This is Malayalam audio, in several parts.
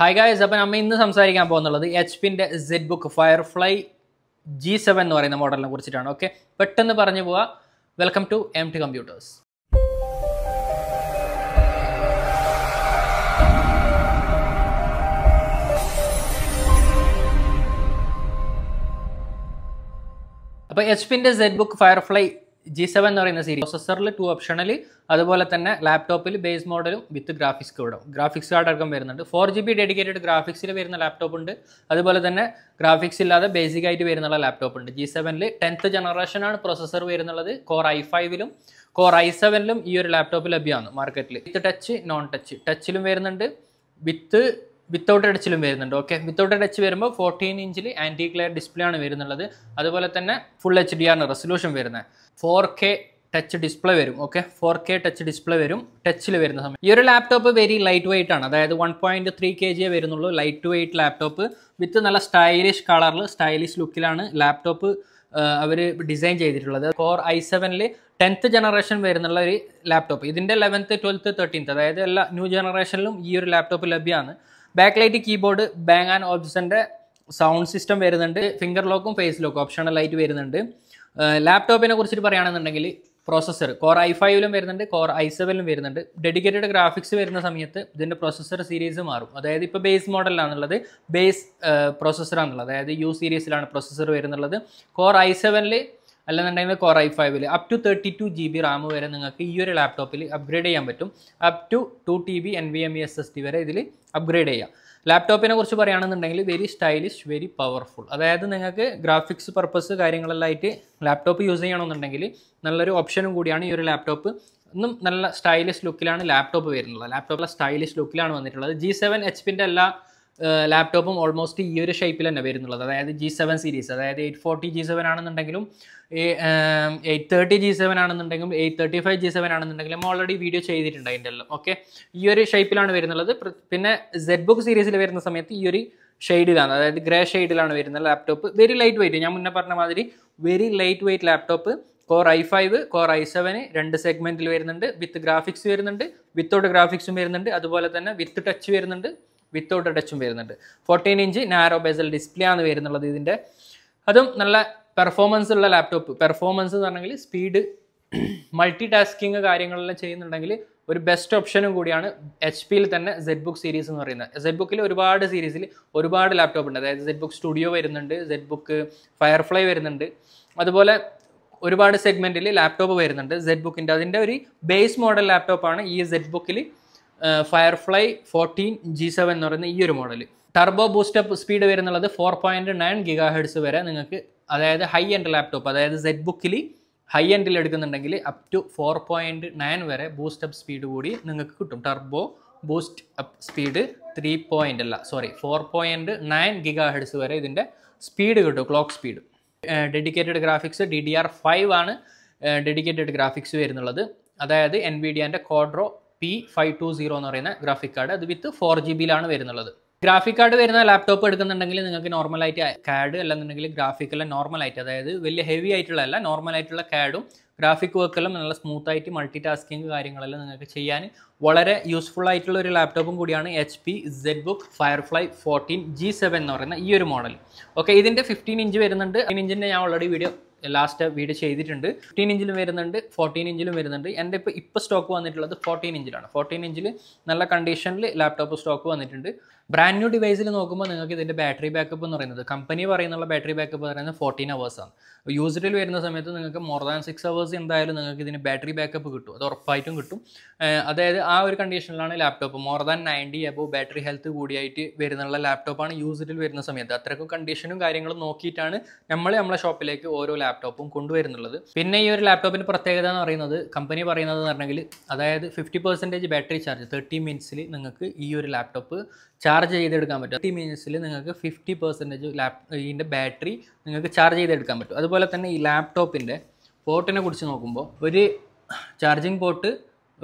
ഹായ് ഗായ്സ് അപ്പം നമ്മൾ ഇന്ന് സംസാരിക്കാൻ പോകുന്നുള്ളത് എച്ച് പിൻ്റെ Z book Firefly G seven എന്ന് പറയുന്ന മോഡലിനെ കുറിച്ചിട്ടാണ് ഓക്കെ പെട്ടെന്ന് പറഞ്ഞു പോവാ welcome to M T Computers അപ്പോൾ എച്ച് പിൻ്റെ Z book Firefly G seven എന്ന് പറയുന്ന സീരീസ് പ്രൊസസ്സറിൽ ടു ഓപ്ഷണൽ അതുപോലെ തന്നെ ലാപ്ടോപ്പിൽ ബേസ് മോഡലും വിത്ത് ഗ്രാഫിക്സ് കൂടും ഗ്രാഫിക്സ് കാർഡ് അടക്കം വരുന്നുണ്ട് ഫോർ ജി ബി ഡെഡിക്കേറ്റഡ് ഗ്രാഫിക്സിൽ വരുന്ന ലാപ്ടോപ്പ് ഉണ്ട് അതുപോലെ തന്നെ ഗ്രാഫിക്സ് ഇല്ലാതെ ബേസിക് ആയിട്ട് വരുന്നുള്ള ലാപ്ടോപ്പ് ഉണ്ട് ജി സെവനിൽ ടെൻത്ത് ജനറേഷനാണ് പ്രോസസർ വരുന്നുള്ളത് കോർ ഐ ഫൈവിലും കോർ ഐ സെവനിലും ഈ ഒരു ലാപ്ടോപ്പ് ലഭ്യമാണ് മാർക്കറ്റിൽ വിത്ത് ടച്ച് നോൺ ടച്ച് ടച്ചിലും വരുന്നുണ്ട് വിത്ത് വിത്തൗട്ട് ടച്ചിലും വരുന്നുണ്ട് ഓക്കെ വിത്തൗട്ട് ടച്ച് വരുമ്പോൾ ഫോർട്ടീൻ ഇഞ്ചിൽ ആൻറ്റി ക്ലിയർ ഡിസ്പ്ലേ ആണ് വരുന്നുള്ളത് അതുപോലെ തന്നെ ഫുൾ എച്ച് ഡി ആണ് റെസൊല്യൂഷൻ വരുന്നത് ഫോർ കെ ടച്ച് ഡിസ്പ്ലേ വരും okay four K touch display വരും ടച്ചിൽ വരുന്ന സമയം ഈ ഒരു ലാപ്ടോപ്പ് വെരി ലൈറ്റ് വെയിറ്റ് ആണ് അതായത് വൺ പോയിന്റ് ത്രീ കെ ജിയെ വരുന്നുള്ളൂ ലൈറ്റ് വെയിറ്റ് ലാപ്ടോപ്പ് വിത്ത് നല്ല സ്റ്റൈലിഷ് കളറിൽ സ്റ്റൈലിഷ് ലുക്കിലാണ് ലാപ്ടോപ്പ് അവർ ഡിസൈൻ ചെയ്തിട്ടുള്ളത് കോർ ഐ സെവനിൽ ടെൻത്ത് ജനറേഷൻ വരുന്നുള്ള ഒരു ലാപ്ടോപ്പ് ഇതിൻ്റെ ലെവൻത്ത് ട്വൽത്ത് തേർട്ടീൻത്ത് അതായത് എല്ലാ ന്യൂ ജനറേഷനിലും ഈ ഒരു ലാപ്ടോപ്പ് ലഭ്യമാണ് ബാക്ക്ലൈറ്റ് കീബോർഡ് ബാങ് ആൻഡ് ഓപ്ഷൻ്റെ സൗണ്ട് സിസ്റ്റം വരുന്നുണ്ട് ഫിംഗർ ലോക്കും ഫേസ് ലോക്കും ഓപ്ഷണലായിട്ട് വരുന്നുണ്ട് ലാപ്ടോപ്പിനെ കുറിച്ചിട്ട് പറയുകയാണെന്നുണ്ടെങ്കിൽ പ്രോസസ്സർ കോർ ഐ ഫൈവിലും വരുന്നുണ്ട് കോർ ഐ സെവനിലും വരുന്നുണ്ട് ഡെഡിക്കേറ്റഡ് ഗ്രാഫിക്സ് വരുന്ന സമയത്ത് ഇതിൻ്റെ പ്രോസസ്സർ സീരീസ് മാറും അതായത് ഇപ്പോൾ ബേസ് മോഡലാണുള്ളത് ബേസ് പ്രോസസ്സറാണുള്ളത് അതായത് യു സീരീസിലാണ് പ്രോസസ്സർ വരുന്നുള്ളത് കോർ ഐ സെവനിൽ അല്ലെന്നുണ്ടെങ്കിൽ കോർ ഐ ഫൈവിൽ up to thirty two G B RAM വരെ നിങ്ങൾക്ക് ഈ ഒരു ലാപ്ടോപ്പിൽ അപ്ഗ്രേഡ് ചെയ്യാൻ പറ്റും up to two T B N V M E S S T വരെ ഇതിൽ അപ്ഗ്രേഡ് ചെയ്യാം ലാപ്ടോപ്പിനെ കുറിച്ച് പറയുകയാണെന്നുണ്ടെങ്കിൽ വെരി സ്റ്റൈലിഷ് വെരി പവർഫുൾ അതായത് നിങ്ങൾക്ക് ഗ്രാഫിക്സ് പർപ്പസ് കാര്യങ്ങളെല്ലാം ആയിട്ട് ലാപ്ടോപ്പ് യൂസ് ചെയ്യണമെന്നുണ്ടെങ്കിൽ നല്ലൊരു ഓപ്ഷനും കൂടിയാണ് ഈ ഒരു ലാപ്ടോപ്പ് ഒന്നും നല്ല സ്റ്റൈലിഷ് ലുക്കിലാണ് ലാപ്ടോപ്പ് വരുന്നത് ലാപ്ടോപ്പിലെ സ്റ്റൈലിഷ് ലുക്കിലാണ് വന്നിട്ടുള്ളത് ജി സെവൻ എച്ച് പിൻ്റെ എല്ലാ ലാപ്ടോപ്പും ഓൾമോസ്റ്റ് ഈ ഒരു ഷേപ്പിൽ തന്നെ വരുന്നുള്ളത് അതായത് ജി സെവൻ സീരീസ് അതായത് എയ്റ്റ് ഫോർട്ടി ജി സെവൻ ആണെന്നുണ്ടെങ്കിലും എയ്റ്റ് തേർട്ടി ജി സെവൻ ആണെന്നുണ്ടെങ്കിലും eight thirty five G seven ആണെന്നുണ്ടെങ്കിലും ഓൾറെഡി വീഡിയോ ചെയ്തിട്ടുണ്ട് അതിൻ്റെ എല്ലാം ഓക്കെ ഈ ഒരു ഷേപ്പിലാണ് വരുന്നുള്ളത് പിന്നെ സെഡ് ബുക്ക് സീരീസിൽ വരുന്ന സമയത്ത് ഈ ഒരു ഷെയ്ഡിലാണ് അതായത് ഗ്രേ ഷെയ്ഡിലാണ് വരുന്ന ലാപ്ടോപ്പ് വെരി ലൈറ്റ് വെയിറ്റ് ഞാൻ മുന്നേ പറഞ്ഞ മാതിരി very light weight laptop core I five core I സെവന് രണ്ട് സെഗ്മെൻറ്റിൽ വരുന്നുണ്ട് വിത്ത് ഗ്രാഫിക്സ് വരുന്നുണ്ട് വിത്തൗട്ട് ഗ്രാഫിക്സും വരുന്നുണ്ട് അതുപോലെ തന്നെ വിത്ത് ടച്ച് വരുന്നുണ്ട് വിത്തൗട്ട് ടച്ചും വരുന്നുണ്ട് fourteen inch narrow bezel display ആണ് വരുന്നുള്ളത് ഇതിൻ്റെ അതും നല്ല പെർഫോമൻസ് ഉള്ള ലാപ്ടോപ്പ് പെർഫോമൻസ് എന്ന് പറഞ്ഞെങ്കിൽ സ്പീഡ് മൾട്ടി ടാസ്കിങ് കാര്യങ്ങളെല്ലാം ചെയ്യുന്നുണ്ടെങ്കിൽ ഒരു ബെസ്റ്റ് ഓപ്ഷനും കൂടിയാണ് എച്ച് പിയിൽ തന്നെ സെറ്റ് ബുക്ക് സീരീസ് എന്ന് പറയുന്നത് സെറ്റ് ബുക്കിൽ ഒരുപാട് സീരീസിൽ ഒരുപാട് ലാപ്ടോപ്പ് ഉണ്ട് അതായത് സെറ്റ് ബുക്ക് സ്റ്റുഡിയോ വരുന്നുണ്ട് സെറ്റ് ബുക്ക് ഫയർഫ്ലൈ വരുന്നുണ്ട് അതുപോലെ ഒരുപാട് സെഗ്മെൻറ്റിൽ ലാപ്ടോപ്പ് വരുന്നുണ്ട് സെറ്റ് ബുക്കിൻ്റെ അതിൻ്റെ ഒരു ബേസ് മോഡൽ ലാപ്ടോപ്പാണ് ഈ സെറ്റ് ബുക്കിൽ ഫയർഫ്ലൈ ഫോർട്ടീൻ ജി സെവൻ എന്ന് പറയുന്ന ഈ ഒരു മോഡൽ ടർബോ ബൂസ്റ്റപ്പ് സ്പീഡ് വരുന്നുള്ളത് four point nine gigahertz വരെ നിങ്ങൾക്ക് അതായത് ഹൈ എൻഡ് ലാപ്ടോപ്പ് അതായത് സെറ്റ് ബുക്കിൽ ഹൈ എൻഡിൽ എടുക്കുന്നുണ്ടെങ്കിൽ up to four point nine വരെ ബൂസ്റ്റപ്പ് സ്പീഡ് കൂടി നിങ്ങൾക്ക് കിട്ടും turbo boost up speed three point അല്ല sorry four point nine gigahertz വരെ ഇതിൻ്റെ സ്പീഡ് കിട്ടും clock speed dedicated graphics D D R five ആണ് ഡെഡിക്കേറ്റഡ് ഗ്രാഫിക്സ് വരുന്നുള്ളത് അതായത് എൻ വി ഡി എൻ്റെ Quadro P five two zero എന്ന് പറയുന്ന ഗ്രാഫിക് കാർഡ് അത് വിത്ത് ഫോർ ജി ബിയിലാണ് വരുന്നുള്ളത് ഗ്രാഫിക് കാർഡ് വരുന്ന ലാപ്ടോപ്പ് എടുക്കുന്നുണ്ടെങ്കിൽ നിങ്ങൾക്ക് നോർമലായിട്ട് കാഡ് അല്ലെന്നുണ്ടെങ്കിൽ നോർമൽ നോർമലായിട്ട് അതായത് വലിയ ഹെവി ആയിട്ടുള്ള അല്ല നോർമലായിട്ടുള്ള കാഡും ഗ്രാഫിക് വർക്കെല്ലാം നല്ല സ്മൂത്ത് ആയിട്ട് മൾട്ടി ടാസ്കിങ് കാര്യങ്ങളെല്ലാം നിങ്ങൾക്ക് ചെയ്യാൻ വളരെ യൂസ്ഫുൾ ആയിട്ടുള്ള ഒരു ലാപ്ടോപ്പും കൂടിയാണ് H P Z book Firefly fourteen G seven എന്ന് പറയുന്ന ഈ ഒരു മോഡൽ ഓക്കെ ഇതിൻ്റെ ഫിഫ്റ്റീൻ ഇഞ്ച് വരുന്നുണ്ട് ഫിഫ്റ്റീൻ ഇഞ്ചിൻ്റെ ഞാൻ ഓൾറെഡി വീഡിയോ ലാസ്റ്റ് വീഡിയോ ചെയ്തിട്ടുണ്ട് ഫിഫ്റ്റീൻ ഇഞ്ചിലും വരുന്നുണ്ട് ഫോർട്ടീൻ ഇഞ്ചിലും വരുന്നുണ്ട് എൻ്റെ ഇപ്പോൾ ഇപ്പോൾ സ്റ്റോക്ക് വന്നിട്ടുള്ളത് ഫോർട്ടീൻ ഇഞ്ചിലാണ് ഫോർട്ടീൻ ഇഞ്ചിൽ നല്ല കണ്ടീഷനിൽ ലാപ്ടോപ്പ് സ്റ്റോക്ക് വന്നിട്ടുണ്ട് ബ്രാൻഡ് ന്യൂ ഡിവൈസിൽ നോക്കുമ്പോൾ നിങ്ങൾക്ക് ഇതിൻ്റെ ബാറ്ററി ബാക്കപ്പ് എന്ന് പറയുന്നത് കമ്പനി പറയുന്നുള്ള ബാറ്ററി ബാക്കപ്പ് പറയുന്നത് ഫോർട്ടീൻ അവേഴ്സാണ് യൂസറിൽ വരുന്ന സമയത്ത് നിങ്ങൾക്ക് മോർ ദാൻ സിക്സ് അവേഴ്സ് എന്തായാലും നിങ്ങൾക്ക് ഇതിന് ബാറ്ററി ബാക്കപ്പ് കിട്ടും അത് ഉറപ്പായിട്ടും കിട്ടും അതായത് ആ ഒരു കണ്ടീഷനിലാണ് laptop more than ninety above battery health കൂടിയായിട്ട് വരുന്നുള്ള ലാപ്ടോപ്പാണ് യൂസറിൽ വരുന്ന സമയത്ത് അത്രയ്ക്കും കണ്ടീഷനും കാര്യങ്ങളും നോക്കിയിട്ടാണ് നമ്മൾ നമ്മളെ ഷോപ്പിലേക്ക് ഓരോ ലാപ്ടോപ്പും കൊണ്ടുവരുന്നുള്ളത് പിന്നെ ഈ ഒരു ലാപ്ടോപ്പിന് പ്രത്യേകത എന്ന് പറയുന്നത് കമ്പനി പറയുന്നത് പറഞ്ഞെങ്കിൽ അതായത് fifty percentage battery charge thirty മിനിറ്റ്സിൽ നിങ്ങൾക്ക് ഈ ഒരു ലാപ്ടോപ്പ് ചാർജ് ചെയ്തെടുക്കാൻ പറ്റും തേർട്ടി മിനിറ്റ്സിൽ നിങ്ങൾക്ക് ഫിഫ്റ്റി പെർസെൻറ്റേജ് ലാപ് ഇതിൻ്റെ ബാറ്ററി നിങ്ങൾക്ക് ചാർജ് ചെയ്തെടുക്കാൻ പറ്റും അതുപോലെ തന്നെ ഈ ലാപ്ടോപ്പിൻ്റെ പോർട്ടിനെ കുറിച്ച് നോക്കുമ്പോൾ ഒരു ചാർജിങ് പോർട്ട്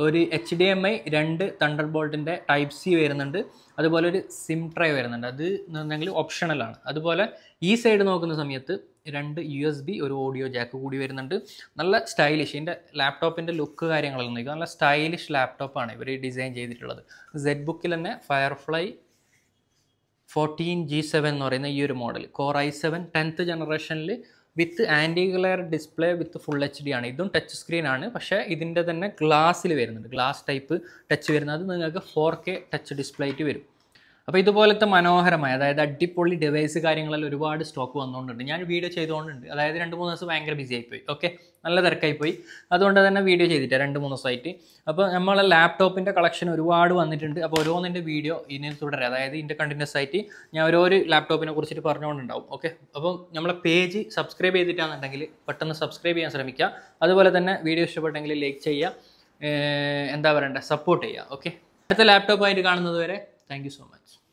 ഒരു എച്ച് ഡി എം ഐ രണ്ട് തണ്ടർ ബോൾട്ടിൻ്റെ ടൈപ്പ് സി വരുന്നുണ്ട് അതുപോലെ ഒരു സിം ഡ്രൈവ് വരുന്നുണ്ട് അത് എന്ന് പറഞ്ഞെങ്കിൽ ഓപ്ഷണലാണ് അതുപോലെ ഈ സൈഡ് നോക്കുന്ന സമയത്ത് രണ്ട് യു എസ് ബി ഒരു ഓഡിയോ ജാക്ക് കൂടി വരുന്നുണ്ട് നല്ല സ്റ്റൈലിഷ് എൻ്റെ ലാപ്ടോപ്പിൻ്റെ ലുക്ക് കാര്യങ്ങളൊന്നും നോക്കുക നല്ല സ്റ്റൈലിഷ് ലാപ്ടോപ്പാണ് ഇവർ ഡിസൈൻ ചെയ്തിട്ടുള്ളത് സെഡ് ബുക്കിൽ തന്നെ ഫയർഫ്ലൈ ഫോർട്ടീൻ ജി സെവൻ എന്ന് പറയുന്ന ഈ ഒരു model core i seven tenth ജനറേഷനിൽ with anti glare display with full H D ആണ് ഇതും ടച്ച് സ്ക്രീൻ ആണ് പക്ഷേ ഇതിൻ്റെ തന്നെ ഗ്ലാസ്സിൽ വരുന്നുണ്ട് ഗ്ലാസ് ടൈപ്പ് ടച്ച് വരുന്നത് നിങ്ങൾക്ക് ഫോർ കെ ടച്ച് ആയിട്ട് വരും അപ്പോൾ ഇതുപോലത്തെ മനോഹരമായ അതായത് അടിപൊളി ഡിവൈസ് കാര്യങ്ങളെല്ലാം ഒരുപാട് സ്റ്റോക്ക് വന്നുകൊണ്ടുണ്ട് ഞാൻ വീഡിയോ ചെയ്തുകൊണ്ടുണ്ട് അതായത് രണ്ട് മൂന്ന് ദിവസം ഭയങ്കര ബിസി ആയിപ്പോയി ഓക്കെ നല്ല തിരക്കായിപ്പോയി അതുകൊണ്ട് തന്നെ വീഡിയോ ചെയ്തിട്ട് രണ്ട് മൂന്ന് ദിവസമായിട്ട് അപ്പോൾ നമ്മളെ ലാപ്ടോപ്പിൻ്റെ കളക്ഷൻ ഒരുപാട് വന്നിട്ടുണ്ട് അപ്പോൾ ഓരോന്നിൻ്റെ വീഡിയോ ഇനി തുടരാം അതായത് ഇതിൻ്റെ കണ്ടിന്യൂസ് ആയിട്ട് ഞാൻ ഓരോ ലാപ്ടോപ്പിനെ കുറിച്ചിട്ട് പറഞ്ഞുകൊണ്ടുണ്ടാവും ഓക്കെ അപ്പോൾ നമ്മളെ പേജ് സബ്സ്ക്രൈബ് ചെയ്തിട്ടാണെന്നുണ്ടെങ്കിൽ പെട്ടെന്ന് സബ്സ്ക്രൈബ് ചെയ്യാൻ ശ്രമിക്കുക അതുപോലെ തന്നെ വീഡിയോ ഇഷ്ടപ്പെട്ടെങ്കിൽ ലൈക്ക് ചെയ്യുക എന്താ പറയണ്ടേ സപ്പോർട്ട് ചെയ്യുക ഓക്കെ അടുത്ത ലാപ്ടോപ്പായിട്ട് കാണുന്നത് വരെ Thank you so much.